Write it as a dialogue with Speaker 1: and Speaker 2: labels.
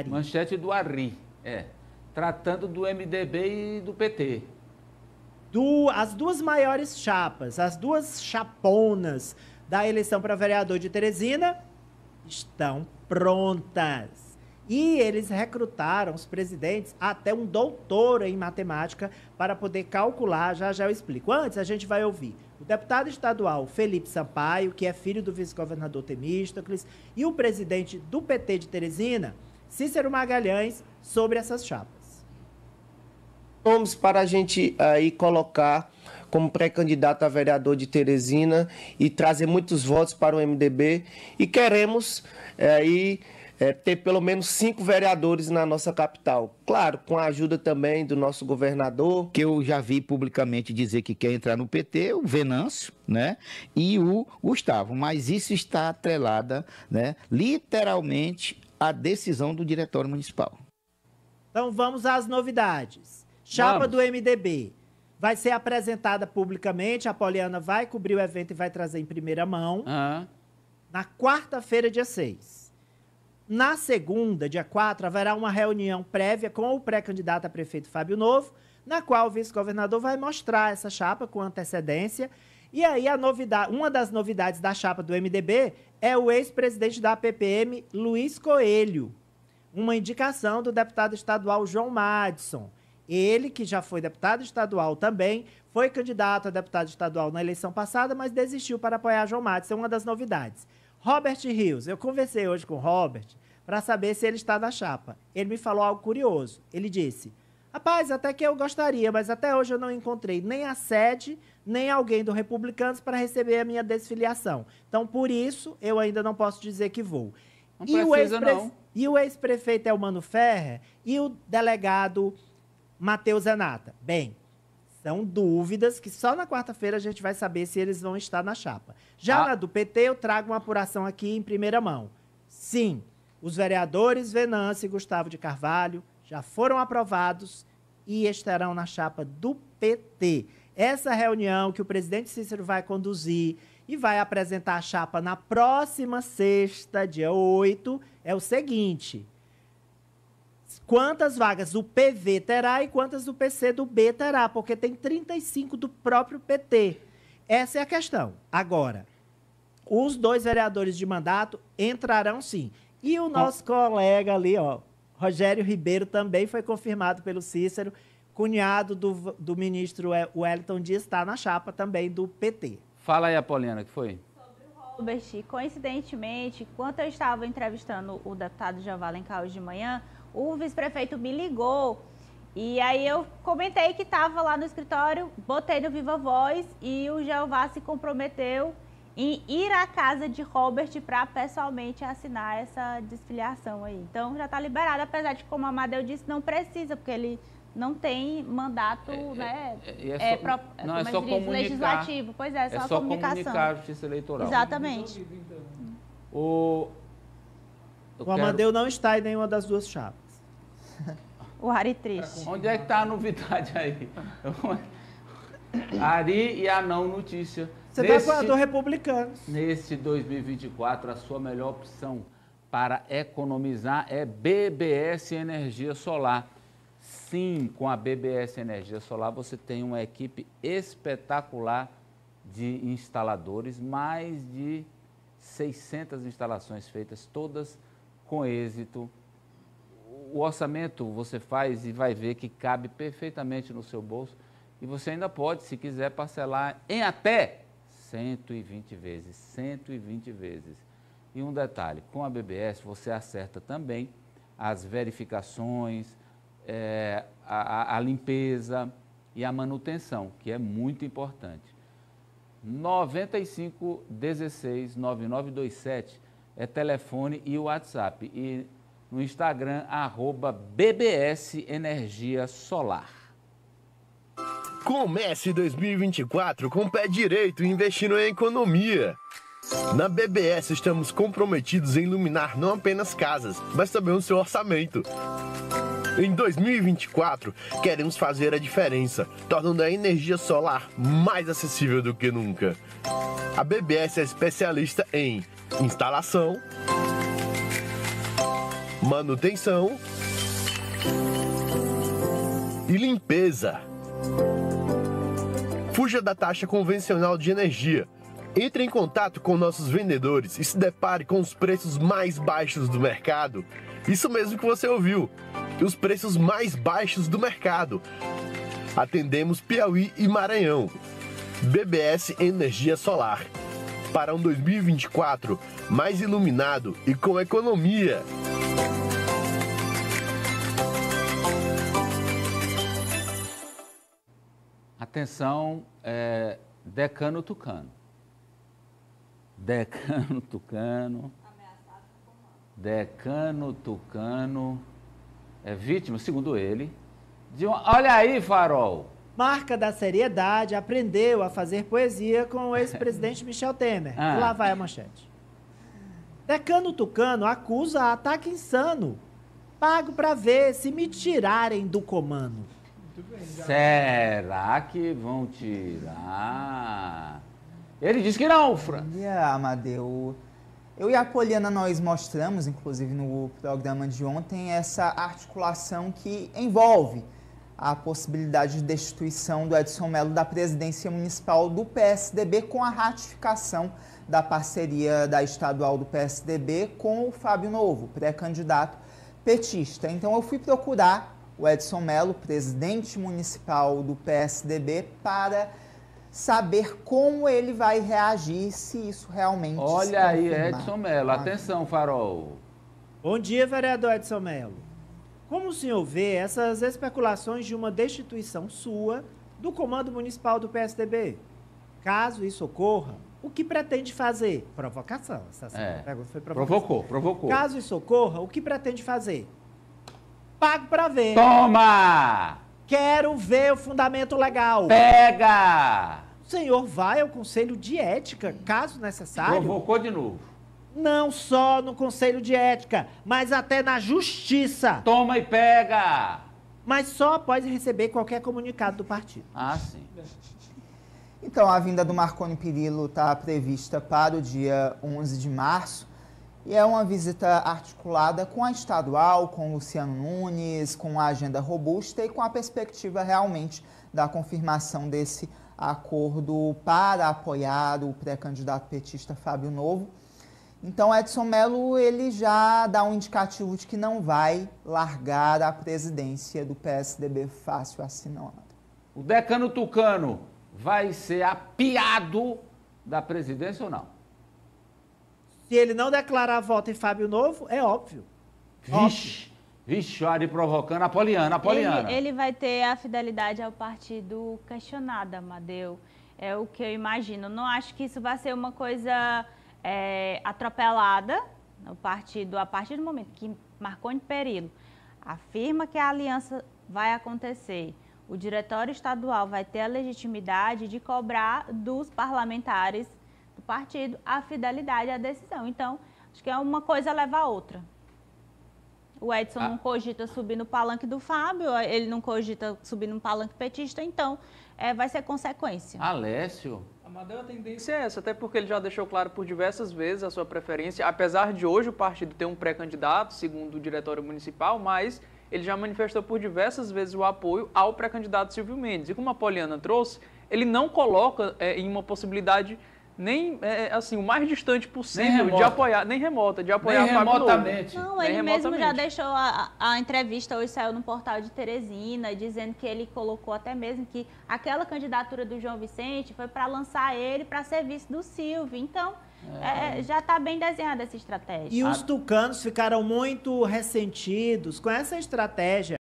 Speaker 1: Ari. Manchete do Ari, é. Tratando do MDB e do PT.
Speaker 2: as duas maiores chapas, as duas chaponas da eleição para vereador de Teresina estão prontas. E eles recrutaram os presidentes até um doutor em matemática para poder calcular. Já já eu explico. Antes, a gente vai ouvir o deputado estadual Felipe Sampaio, que é filho do vice-governador Temístocles, e o presidente do PT de Teresina, Cícero Magalhães sobre essas chapas.
Speaker 3: Vamos para a gente aí colocar como pré-candidato a vereador de Teresina e trazer muitos votos para o MDB. E queremos é, aí é, ter pelo menos cinco vereadores na nossa capital. Claro, com a ajuda também do nosso governador. Que eu já vi publicamente dizer que quer entrar no PT, o Venâncio, né? E o Gustavo. Mas isso está atrelada, né? Literalmente a decisão do diretório municipal.
Speaker 2: Então vamos às novidades. Chapa vamos. do MDB vai ser apresentada publicamente. A Poliana vai cobrir o evento e vai trazer em primeira mão. Ah. Na quarta-feira, dia 6. Na segunda, dia 4, haverá uma reunião prévia com o pré-candidato a prefeito Fábio Novo, na qual o vice-governador vai mostrar essa chapa com antecedência e aí, a novidade, uma das novidades da chapa do MDB é o ex-presidente da PPM, Luiz Coelho. Uma indicação do deputado estadual João Madison. Ele, que já foi deputado estadual também, foi candidato a deputado estadual na eleição passada, mas desistiu para apoiar João Madison, uma das novidades. Robert Rios, eu conversei hoje com o Robert para saber se ele está na chapa. Ele me falou algo curioso. Ele disse: Rapaz, até que eu gostaria, mas até hoje eu não encontrei nem a sede nem alguém do Republicanos para receber a minha desfiliação. Então, por isso, eu ainda não posso dizer que vou. Não e, precisa, o não. e o ex-prefeito Elmano Ferrer e o delegado Matheus Anata. Bem, são dúvidas que só na quarta-feira a gente vai saber se eles vão estar na chapa. Já ah. na do PT, eu trago uma apuração aqui em primeira mão. Sim, os vereadores Venâncio e Gustavo de Carvalho já foram aprovados e estarão na chapa do PT. Essa reunião que o presidente Cícero vai conduzir e vai apresentar a chapa na próxima sexta, dia 8, é o seguinte: quantas vagas o PV terá e quantas o PC do B terá, porque tem 35 do próprio PT. Essa é a questão. Agora, os dois vereadores de mandato entrarão sim. E o nosso colega ali, ó, Rogério Ribeiro também foi confirmado pelo Cícero. Cunhado do, do ministro é, Wellington Dias está na chapa também do PT.
Speaker 1: Fala aí, o que foi?
Speaker 4: Robert, coincidentemente, enquanto eu estava entrevistando o deputado Jean em caos de manhã, o vice-prefeito me ligou e aí eu comentei que estava lá no escritório, botei no Viva Voz e o Jeová se comprometeu em ir à casa de Robert para pessoalmente assinar essa desfiliação aí. Então já está liberado, apesar de como a Amadeu disse, não precisa, porque ele não tem mandato, é, é né? É é, é, é, é só, pro, não, é só diz, legislativo. Pois é, só é só comunicação. comunicar a justiça eleitoral. Exatamente.
Speaker 2: O, o quero... Amadeu não está em nenhuma das duas chapas.
Speaker 1: O Ari triste. Onde é que está a novidade aí? Ari e a não notícia. Você tá neste, vai governador
Speaker 2: republicano.
Speaker 1: Neste 2024, a sua melhor opção para economizar é BBS Energia Solar. Sim, com a BBS Energia Solar você tem uma equipe espetacular de instaladores, mais de 600 instalações feitas, todas com êxito. O orçamento você faz e vai ver que cabe perfeitamente no seu bolso e você ainda pode, se quiser, parcelar em até 120 vezes, 120 vezes. E um detalhe, com a BBS você acerta também as verificações, é, a, a limpeza e a manutenção, que é muito importante. 95169927 é telefone e WhatsApp. E no Instagram, arroba BBS Energia Solar.
Speaker 5: Comece 2024 com o pé direito investindo em economia. Na BBS estamos comprometidos em iluminar não apenas casas, mas também o seu orçamento. Em 2024, queremos fazer a diferença, tornando a energia solar mais acessível do que nunca. A BBS é especialista em instalação, manutenção e limpeza. Fuja da taxa convencional de energia. Entre em contato com nossos vendedores e se depare com os preços mais baixos do mercado. Isso mesmo que você ouviu, os preços mais baixos do mercado. Atendemos Piauí e Maranhão. BBS Energia Solar. Para um 2024 mais iluminado e com economia.
Speaker 1: Atenção, é, decano tucano. Decano tucano. Decano tucano é vítima, segundo ele, de uma. Olha aí, farol! Marca da
Speaker 2: seriedade, aprendeu a fazer poesia com o ex-presidente Michel Temer. Ah. Lá vai a manchete. Decano Tucano acusa ataque insano, pago para ver se me tirarem do comando.
Speaker 1: Será
Speaker 3: que vão tirar? Ele disse que não, Fran. Yeah, Amadeu. Eu e a Poliana, nós mostramos, inclusive no programa de ontem, essa articulação que envolve a possibilidade de destituição do Edson Melo da presidência municipal do PSDB com a ratificação da parceria da estadual do PSDB com o Fábio Novo, pré-candidato petista. Então eu fui procurar o Edson Mello, presidente municipal do PSDB, para saber como ele vai reagir se isso realmente Olha aí, Edson
Speaker 2: Mello, atenção, Farol. Bom dia, vereador Edson Mello. Como o senhor vê essas especulações de uma destituição sua do comando municipal do PSDB? Caso isso ocorra, o que pretende fazer? Provocação. Essa é. pergunta foi provocação. Provocou, provocou. Caso isso ocorra, o que pretende fazer? Pago pra ver. Toma! Quero ver o fundamento legal. Pega! O senhor vai ao conselho de ética, caso necessário. Provocou de novo. Não só no conselho de ética, mas até na justiça. Toma e pega! Mas só após receber qualquer comunicado do partido. Ah, sim.
Speaker 3: Então, a vinda do Marconi Perillo está prevista para o dia 11 de março. E é uma visita articulada com a estadual, com Luciano Nunes, com a agenda robusta e com a perspectiva realmente da confirmação desse acordo para apoiar o pré-candidato petista Fábio Novo. Então, Edson Mello ele já dá um indicativo de que não vai largar a presidência do PSDB fácil assinado.
Speaker 1: O decano Tucano vai ser apiado da presidência ou não? Se ele não declarar voto em Fábio Novo, é óbvio. Vixe. Vixe, olha, provocando a Poliana, a Poliana. Ele,
Speaker 4: ele, vai ter a fidelidade ao partido questionada, Amadeu. É o que eu imagino. Não acho que isso vai ser uma coisa é, atropelada no partido, a partir do momento que Marconi Perillo afirma que a aliança vai acontecer. O diretório estadual vai ter a legitimidade de cobrar dos parlamentares do partido, a fidelidade à decisão. Então, acho que é uma coisa leva a outra. O Edson ah. não cogita subir no palanque do Fábio, ele não cogita subir no palanque petista, então é, vai ser consequência. Alessio,
Speaker 3: Amadeu, a tendência é essa, até porque ele já deixou claro por diversas vezes a sua preferência, apesar de hoje o partido ter um pré-candidato, segundo o diretório municipal, mas ele já manifestou por diversas vezes o apoio ao pré-candidato Silvio Mendes. E como a Poliana trouxe, ele não coloca é, em uma possibilidade nem é, é, assim o mais distante possível de apoiar, nem remota, de apoiar nem remotamente. Novo. Não, ele mesmo já
Speaker 4: deixou a, a, entrevista hoje saiu no portal de Teresina dizendo que ele colocou até mesmo que aquela candidatura do João Vicente foi para lançar ele para serviço do Silvio. Então, é. É, já está bem desenhada essa estratégia. E os
Speaker 2: tucanos ficaram muito ressentidos com essa estratégia.